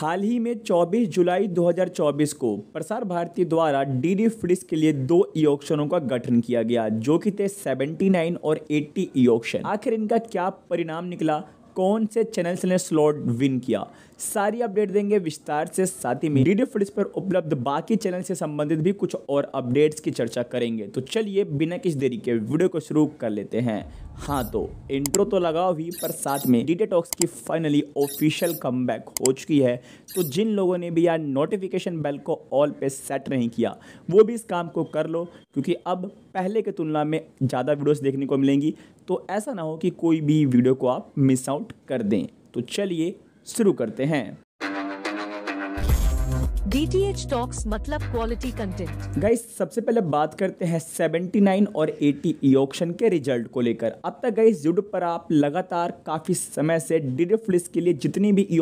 हाल ही में 24 जुलाई 2024 को प्रसार भारती द्वारा डी डी फ्रिज के लिए दो ई ऑक्शनों का गठन किया गया जो कि थे 79 और 80 ई ऑक्शन आखिर इनका क्या परिणाम निकला कौन से चैनल्स ने स्लॉट विन किया सारी अपडेट देंगे विस्तार से साथ ही में डी फ्रिज पर उपलब्ध बाकी चैनल से संबंधित भी कुछ और अपडेट्स की चर्चा करेंगे तो चलिए बिना किस देरी के वीडियो को शुरू कर लेते हैं हाँ तो इंट्रो तो लगाओ भी पर साथ में डी टॉक्स की फाइनली ऑफिशियल कम हो चुकी है तो जिन लोगों ने भी यार नोटिफिकेशन बेल को ऑल पे सेट नहीं किया वो भी इस काम को कर लो क्योंकि अब पहले के तुलना में ज़्यादा वीडियोस देखने को मिलेंगी तो ऐसा ना हो कि कोई भी वीडियो को आप मिस आउट कर दें तो चलिए शुरू करते हैं DTH Talks मतलब क्वालिटी कंटेंट गाइस सबसे पहले बात करते हैं 79 और 80 ई के रिजल्ट को लेकर अब तक गाइस यूट्यूब पर आप लगातार काफ़ी समय से डी के लिए जितनी भी ई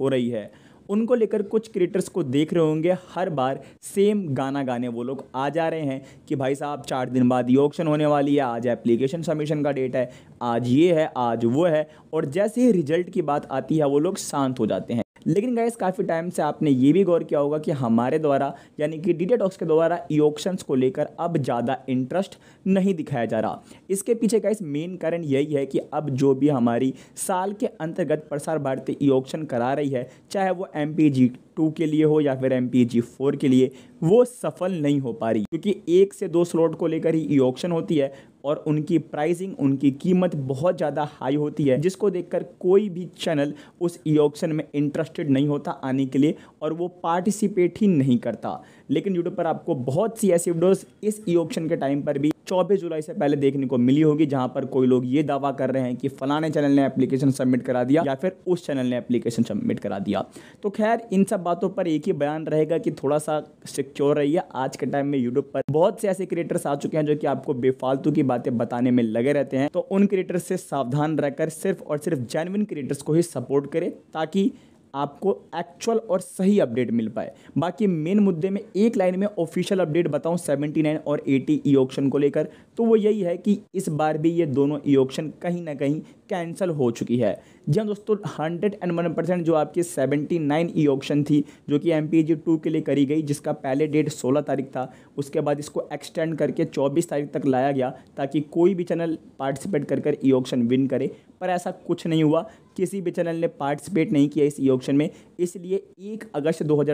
हो रही है उनको लेकर कुछ क्रिएटर्स को देख रहे होंगे हर बार सेम गाना गाने वो लोग आ जा रहे हैं कि भाई साहब चार दिन बाद ये ऑप्शन होने वाली है आज एप्लीकेशन सबमिशन का डेट है आज ये है आज वो है और जैसे ही रिजल्ट की बात आती है वो लोग शांत हो जाते हैं लेकिन गैस काफ़ी टाइम से आपने ये भी गौर किया होगा कि हमारे द्वारा यानी कि डी टॉक्स e के द्वारा ई ऑप्शंस को लेकर अब ज़्यादा इंटरेस्ट नहीं दिखाया जा रहा इसके पीछे गाइस मेन कारण यही है कि अब जो भी हमारी साल के अंतर्गत प्रसार भारती ई ऑप्शन करा रही है चाहे वो एम पी जी टू के लिए हो या फिर एम जी फोर के लिए वो सफल नहीं हो पा रही क्योंकि एक से दो स्लॉट को लेकर ही ऑप्शन होती है और उनकी प्राइसिंग उनकी कीमत बहुत ज़्यादा हाई होती है जिसको देखकर कोई भी चैनल उस ई ऑप्शन में इंटरेस्टेड नहीं होता आने के लिए और वो पार्टिसिपेट ही नहीं करता लेकिन यूट्यूब पर आपको बहुत सी ऐसी वीडियोस इस ई ऑप्शन के टाइम पर भी चौबीस जुलाई से पहले देखने को मिली होगी जहां पर कोई लोग ये दावा कर रहे हैं कि फलाने चैनल ने एप्लीकेशन सबमिट करा दिया या फिर उस चैनल ने एप्लीकेशन सबमिट करा दिया तो खैर इन सब बातों पर एक ही बयान रहेगा कि थोड़ा सा सिक्योर रहिए आज के टाइम में यूट्यूब पर बहुत से ऐसे क्रिएटर्स आ चुके हैं जो कि आपको बेफालतू की बातें बताने में लगे रहते हैं तो उन क्रिएटर्स से सावधान रहकर सिर्फ और सिर्फ जेनविन क्रिएटर्स को ही सपोर्ट करें ताकि आपको एक्चुअल और सही अपडेट मिल पाए बाकी मेन मुद्दे में एक लाइन में ऑफिशियल अपडेट बताऊं 79 और 80 ई ऑप्शन को लेकर तो वो यही है कि इस बार भी ये दोनों ई e ऑप्शन कहीं ना कहीं कैंसिल हो चुकी है जी हाँ दोस्तों हंड्रेड एंड वन परसेंट जो आपकी सेवेंटी नाइन ई ऑप्शन थी जो कि एम पी जी टू के लिए करी गई जिसका पहले डेट सोलह तारीख था उसके बाद इसको एक्सटेंड करके चौबीस तारीख तक लाया गया ताकि कोई भी चैनल पार्टिसिपेट कर कर ई ऑप्शन विन करे पर ऐसा कुछ नहीं हुआ किसी भी चैनल ने पार्टिसिपेट नहीं किया इस ई e ऑप्शन में इसलिए एक अगस्त दो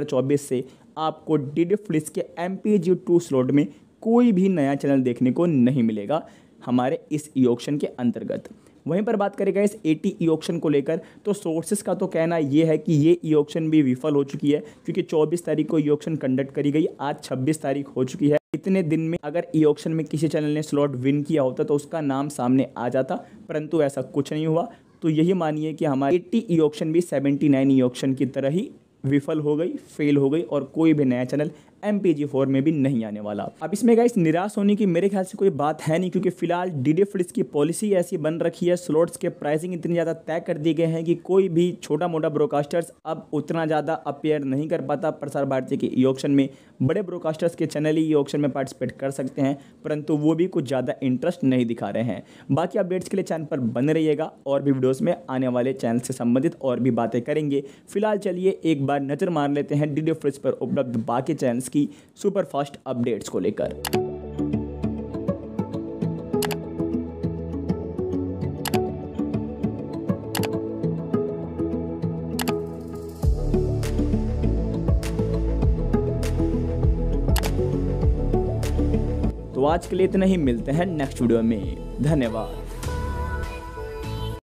से आपको डिड फ्लिस के M P G two slot में कोई भी नया चैनल देखने को नहीं मिलेगा हमारे इस ई e ऑप्शन के अंतर्गत वहीं पर बात करेगा इस ए टी ई ऑप्शन को लेकर तो सोर्सेज का तो कहना ये है कि ये ई e ऑप्शन भी विफल हो चुकी है क्योंकि चौबीस तारीख को ई ऑप्शन कंडक्ट करी गई आज छब्बीस तारीख हो चुकी है इतने दिन में अगर ई e ऑप्शन में किसी चैनल ने स्लॉट विन किया होता तो उसका नाम सामने आ जाता परंतु ऐसा कुछ नहीं हुआ तो यही मानिए कि हमारे एट्टी ई ऑप्शन भी सेवेंटी नाइन ई ऑप्शन की तरह ही विफल हो गई फेल हो गई और कोई भी नया channel M P G four में भी नहीं आने वाला अब इसमें गाइस निराश होने की मेरे ख्याल से कोई बात है नहीं क्योंकि फिलहाल डी डी फ्लिक्स की पॉलिसी ऐसी बन रखी है स्लॉट्स के प्राइसिंग इतनी ज़्यादा तय कर दिए गए हैं कि कोई भी छोटा मोटा ब्रोकास्टर्स अब उतना ज़्यादा अपेयर नहीं कर पाता प्रसार भारती के ई ऑप्शन में बड़े ब्रोकास्टर्स के चैनल ही ई ऑप्शन में पार्टिसिपेट कर सकते हैं परंतु वो भी कुछ ज़्यादा इंटरेस्ट नहीं दिखा रहे हैं बाकी अपडेट्स के लिए चैनल पर बने रहिएगा और भी वीडियोज़ में आने वाले चैनल से संबंधित और भी बातें करेंगे फिलहाल चलिए एक बार नज़र मार लेते हैं डी डी पर उपलब्ध बाकी चैनल्स की सुपर फास्ट अपडेट्स को लेकर तो आज के लिए इतना ही मिलते हैं नेक्स्ट वीडियो में धन्यवाद